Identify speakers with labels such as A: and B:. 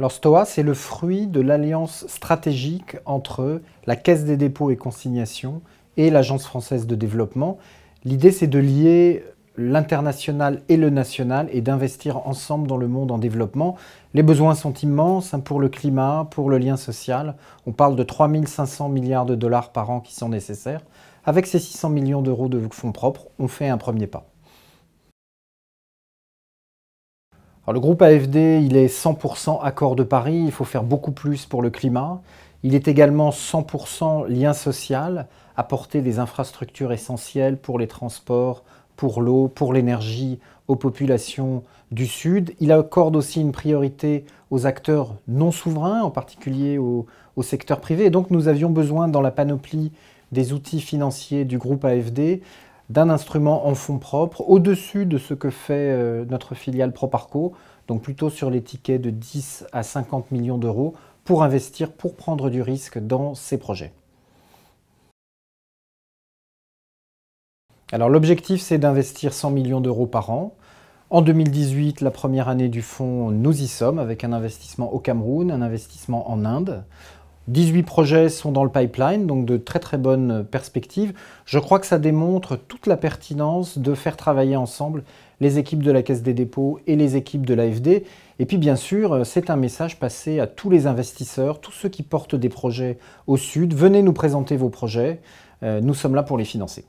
A: Alors Stoa, c'est le fruit de l'alliance stratégique entre la Caisse des dépôts et consignations et l'Agence française de développement. L'idée, c'est de lier l'international et le national et d'investir ensemble dans le monde en développement. Les besoins sont immenses hein, pour le climat, pour le lien social. On parle de 3500 milliards de dollars par an qui sont nécessaires. Avec ces 600 millions d'euros de fonds propres, on fait un premier pas. le groupe AFD, il est 100% accord de Paris, il faut faire beaucoup plus pour le climat. Il est également 100% lien social, apporter des infrastructures essentielles pour les transports, pour l'eau, pour l'énergie aux populations du Sud. Il accorde aussi une priorité aux acteurs non souverains, en particulier au, au secteur privé. Et donc nous avions besoin dans la panoplie des outils financiers du groupe AFD d'un instrument en fonds propres au-dessus de ce que fait euh, notre filiale Proparco, donc plutôt sur les tickets de 10 à 50 millions d'euros pour investir, pour prendre du risque dans ces projets. Alors l'objectif c'est d'investir 100 millions d'euros par an. En 2018, la première année du fonds, nous y sommes avec un investissement au Cameroun, un investissement en Inde. 18 projets sont dans le pipeline, donc de très très bonnes perspectives. Je crois que ça démontre toute la pertinence de faire travailler ensemble les équipes de la Caisse des dépôts et les équipes de l'AFD. Et puis bien sûr, euh, c'est un message passé à tous les investisseurs, tous ceux qui portent des projets au Sud. Venez nous présenter vos projets, euh, nous sommes là pour les financer.